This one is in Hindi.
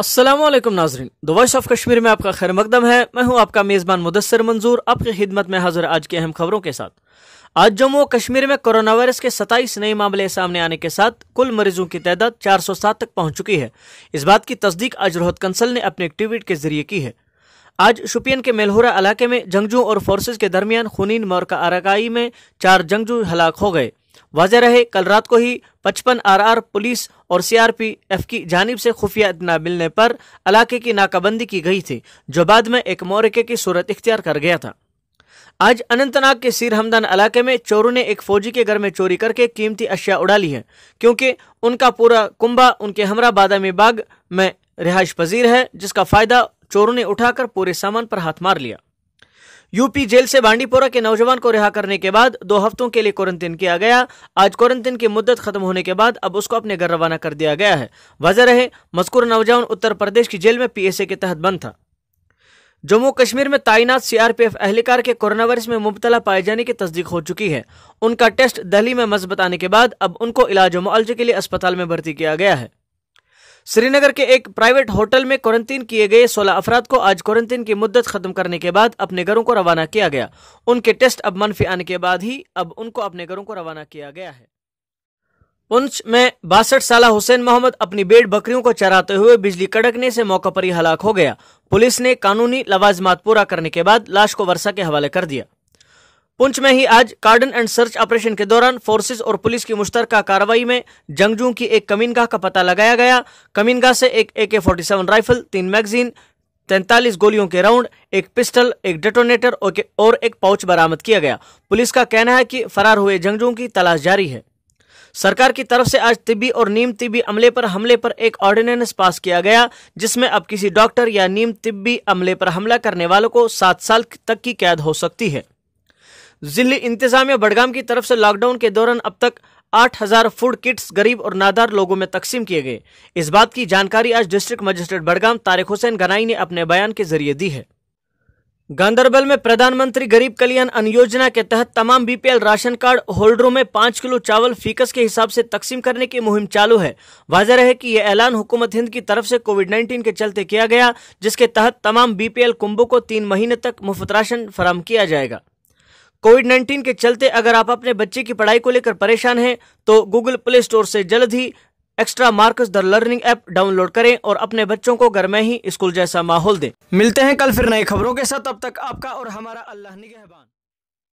असलम नाजरीन द वॉइस ऑफ कश्मीर में आपका खैर मकदम है मैं हूं आपका मेज़बान मुदसर मंजूर आपकी खिदमत में हाजिर आज की अहम खबरों के साथ आज जम्मू कश्मीर में कोरोना वायरस के 27 नए मामले सामने आने के साथ कुल मरीजों की तादाद 407 तक पहुंच चुकी है इस बात की तस्दीक आज रोहत कंसल ने अपने एक ट्वीट के जरिए की है आज शुपियन के मेलहोरा इलाके में जंगजू और फोर्सेज के दरमियान खूनीन मौर का आरकाई में चार जंगजू हलाक हो गए वाजह रहे कल रात को ही पचपन आरआर पुलिस और सीआरपीएफ की जानब से खुफिया इतना मिलने पर इलाके की नाकाबंदी की गई थी जो बाद में एक मोरिके की सूरत इख्तियार कर गया था आज अनंतनाग के सिर हमदान इलाके में चोरों ने एक फौजी के घर में चोरी करके कीमती अशिया उड़ा ली है क्योंकि उनका पूरा कुंबा उनके हमरा बादामी बाग में रिहायश पजीर है जिसका फायदा चोरों ने उठाकर पूरे सामान पर हाथ मार लिया यूपी जेल से बांडीपोरा के नौजवान को रिहा करने के बाद दो हफ्तों के लिए क्वारंटीन किया गया आज क्वारंटीन की मुद्दत खत्म होने के बाद अब उसको अपने घर रवाना कर दिया गया है वजह रहे मस्कूर नौजवान उत्तर प्रदेश की जेल में पीएसए के तहत बंद था जम्मू कश्मीर में तैनात सीआरपीएफ एहलकार के कोरोना वायरस में मुबतला पाए जाने की तस्दीक हो चुकी है उनका टेस्ट दिल्ली में मजबत आने के बाद अब उनको इलाज मुआवजे के लिए अस्पताल में भर्ती किया गया है श्रीनगर के एक प्राइवेट होटल में क्वारंटीन किए गए 16 अफराद को आज क्वारंटीन की मुद्दत खत्म करने के बाद अपने घरों को रवाना किया गया उनके टेस्ट अब मनफी आने के बाद ही अब उनको अपने घरों को रवाना किया गया है पुंछ में बासठ साल हुसैन मोहम्मद अपनी बेड बकरियों को चराते हुए बिजली कड़कने से मौके पर ही हलाक हो गया पुलिस ने कानूनी लवाजमात पूरा करने के बाद लाश को वर्षा के हवाले कर दिया पुंछ में ही आज कार्डन एंड सर्च ऑपरेशन के दौरान फोर्सेस और पुलिस की मुश्तरका कार्रवाई में जंगजू की एक कमीनगाह का पता लगाया गया कमीनगाह से एक A K forty seven rifle तीन मैगजीन तैंतालीस गोलियों के राउंड एक पिस्टल एक डेटोनेटर और एक पाउच बरामद किया गया पुलिस का कहना है कि फरार हुए जंगजू की तलाश जारी है सरकार की तरफ से आज तिब्बी और नीम तिब्बी अमले पर हमले पर एक ऑर्डिनेंस पास किया गया जिसमें अब किसी डॉक्टर या नीम तिब्बी अमले पर हमला करने वालों को सात साल तक की कैद हो सकती है जिले इंतजामिया बडगाम की तरफ से लॉकडाउन के दौरान अब तक 8000 फूड किट्स गरीब और नादार लोगों में तकसीम किए गए इस बात की जानकारी आज डिस्ट्रिक्ट मजिस्ट्रेट बडगाम तारिक हुसैन गनाई ने अपने बयान के जरिए दी है गांधरबल में प्रधानमंत्री गरीब कल्याण अन्न योजना के तहत तमाम बीपीएल राशन कार्ड होल्डरों में पाँच किलो चावल फीकस के हिसाब से तकसीम करने की मुहिम चालू है वाजह रहे कि यह ऐलान हुकूमत हिंद की तरफ से कोविड 19 के चलते किया गया जिसके तहत तमाम बीपीएल कुंभों को तीन महीने तक मुफ्त राशन फराम किया जाएगा कोविड 19 के चलते अगर आप अपने बच्चे की पढ़ाई को लेकर परेशान हैं तो गूगल प्ले स्टोर से जल्द ही Extramarks the learning app download करें और अपने बच्चों को घर में ही स्कूल जैसा माहौल दें मिलते हैं कल फिर नई खबरों के साथ अब तक आपका और हमारा अल्लाह निगहबान